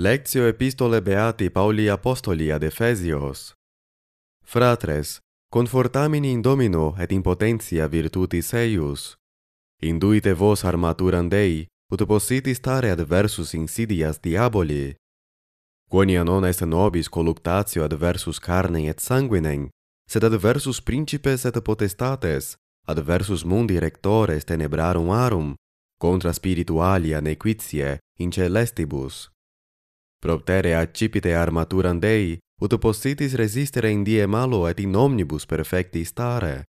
Lectio epistole beati Pauli apostoli ad Efesios. Fratres, confortamini in Domino et in potentia virtutis eius. Induite vos armaturam Dei, ut possiti stare adversus insidias diaboli. Quonia non est nobis colluctatio adversus carnem et sanguinem, sed adversus principes et potestates, adversus mundi rectores tenebrarum arum, contra spiritualia nequitiae in celestibus. Proptere accipite armaturam Dei, ut possitis resistere in die malo et in omnibus perfecti stare.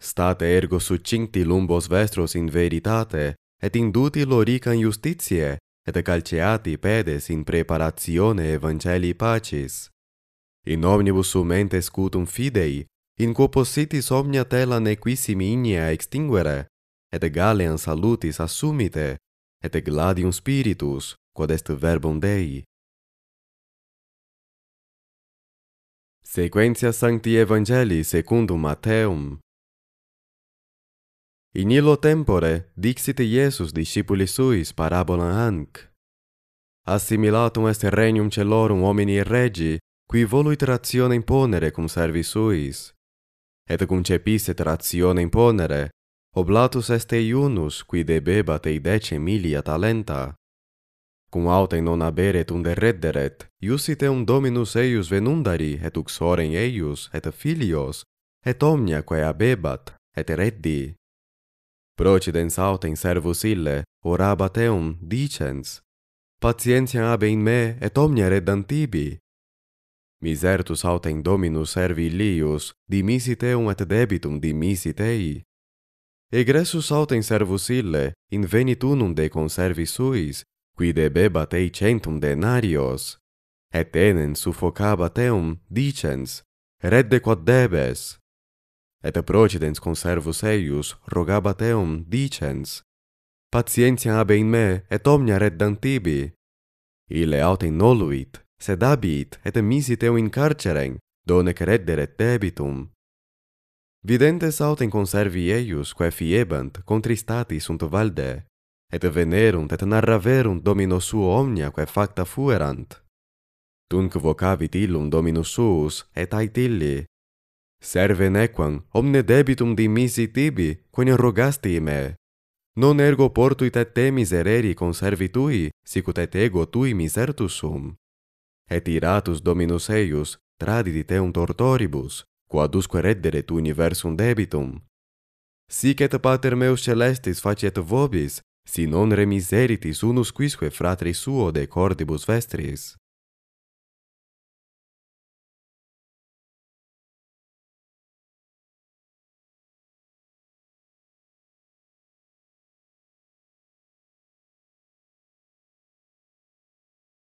State ergo succincti lumbos vestros in veritate, et induti lorica in justitie, et calceati pedes in preparazione evangelii pacis. In omnibus su mente scutum fidei, in quo possitis omnia tela nequissimi inia extinguere, et galean salutis assumite, et gladium spiritus, quod est verbum Dei. Sequentia Sancti Evangelii secundum Matthaeum. In illo tempore dixit Iesus discipuli suis parabolam hanc. Assimilatum est regnum celorum homini regi, qui voluit ratione imponere cum servi suis. Et concepisset ratione imponere, oblatus est eiunus qui debebat ei dece milia talenta cum autem non aberet unde redderet, iusite un dominus eius venundari et uxorem eius et filios, et omnia quae abebat, et reddi. Procidens autem servus ille, orabateum, eum, dicens, patientia abe in me et omnia reddan tibi. Misertus autem dominus servi lius, dimisit eum et debitum dimisit ei. Egressus autem servus ille, invenit unum de conservi suis, qui debebat ei centum denarios, et enen suffocabat eum, dicens, redde quod debes. Et procedens conservus eius rogabat eum, dicens, patientia abe in me et omnia reddant tibi. Ile autem noluit, sed abit et emisit eum in carceren, donec redderet debitum. Videntes autem conservi eius, quae fiebant, contristati sunt valde, et venerunt et narraverunt domino suo omnia quae facta fuerant. Tunc vocavit illum dominus suus, et ait illi, Serve nequam, omne debitum dimisi tibi, quen rogasti me. Non ergo portuit et te misereri conservi tui, sicut et ego tui misertus sum. Et iratus dominus eius, tradidi teum tortoribus, quadusque reddere tu universum debitum. Sic et pater meus celestis faciet vobis, si non remiseritis unus quisque fratris suo de cordibus vestris.